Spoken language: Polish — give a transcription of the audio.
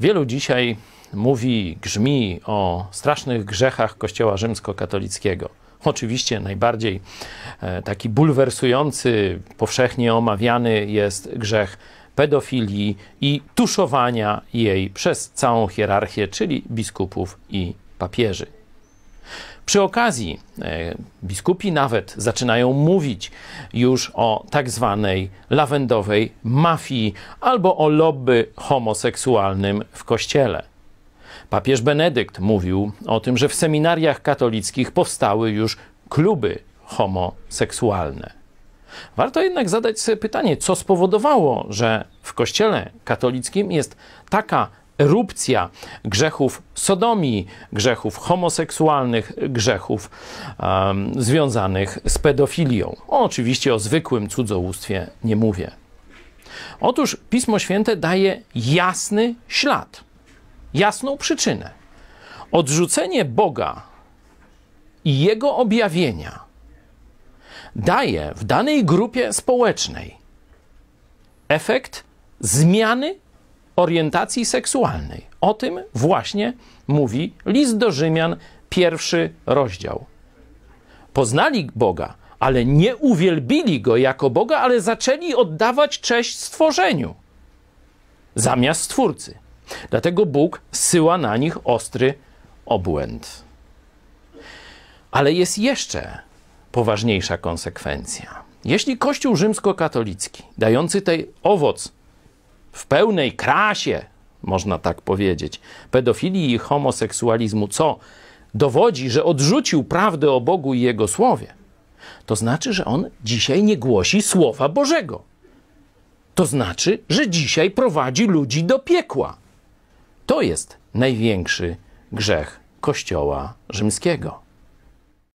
Wielu dzisiaj mówi, grzmi o strasznych grzechach Kościoła rzymskokatolickiego. Oczywiście najbardziej e, taki bulwersujący, powszechnie omawiany jest grzech pedofilii i tuszowania jej przez całą hierarchię, czyli biskupów i papieży. Przy okazji e, biskupi nawet zaczynają mówić już o tak zwanej lawendowej mafii albo o lobby homoseksualnym w kościele. Papież Benedykt mówił o tym, że w seminariach katolickich powstały już kluby homoseksualne. Warto jednak zadać sobie pytanie, co spowodowało, że w Kościele katolickim jest taka erupcja grzechów sodomii, grzechów homoseksualnych, grzechów um, związanych z pedofilią. Oczywiście o zwykłym cudzołóstwie nie mówię. Otóż Pismo Święte daje jasny ślad, jasną przyczynę. Odrzucenie Boga i Jego objawienia daje w danej grupie społecznej efekt zmiany orientacji seksualnej. O tym właśnie mówi list do Rzymian, pierwszy rozdział. Poznali Boga, ale nie uwielbili go jako Boga, ale zaczęli oddawać cześć stworzeniu zamiast stwórcy. Dlatego Bóg syła na nich ostry obłęd. Ale jest jeszcze poważniejsza konsekwencja. Jeśli Kościół rzymskokatolicki, dający tej owoc w pełnej krasie, można tak powiedzieć, pedofilii i homoseksualizmu, co dowodzi, że odrzucił prawdę o Bogu i Jego Słowie, to znaczy, że on dzisiaj nie głosi Słowa Bożego. To znaczy, że dzisiaj prowadzi ludzi do piekła. To jest największy grzech Kościoła rzymskiego.